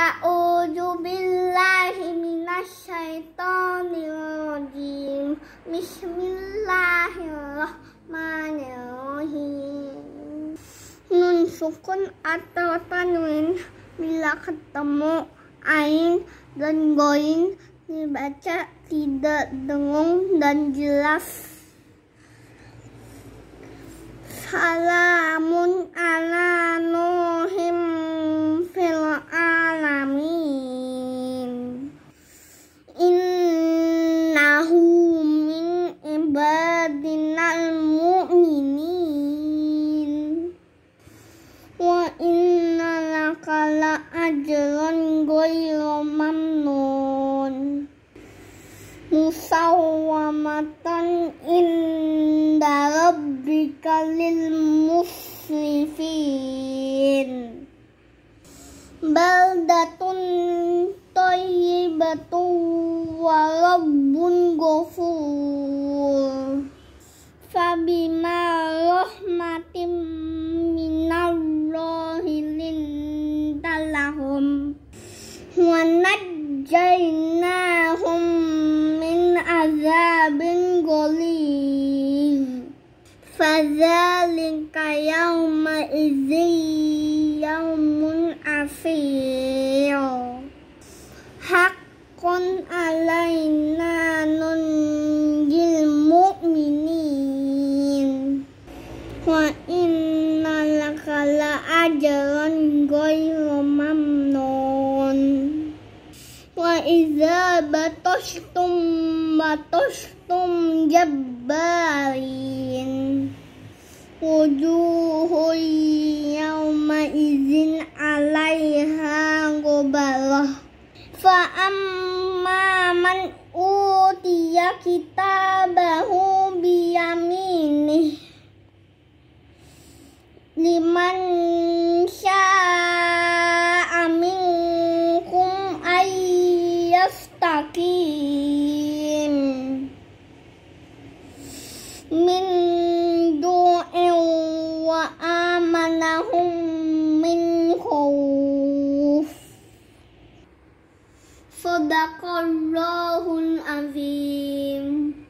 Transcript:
A'udzu billahi minasyaitonir rajim. Bismillahirrahmanirrahim. Nun sukun atau tanwin bila ketemu ain dan goin dibaca tidak dengung dan jelas. Salah wala ajrun ghairu mamnun musawwamatan inda rabbika lil musrifin baldatun tayyibatun wa rabbun ghafur fabima rahmatim ونجيناهم ونجيناهم من عذاب غليظ فذلك يومئذ يوم عسير حق علينا ننجي المؤمنين وإن لك لأجرا غير zabatustum batustum jabbarin wujuhul yawma izin alaiha gobarah fa'amma dia kita bahu bi. من جوع وآمنهم من خوف صدق الله العظيم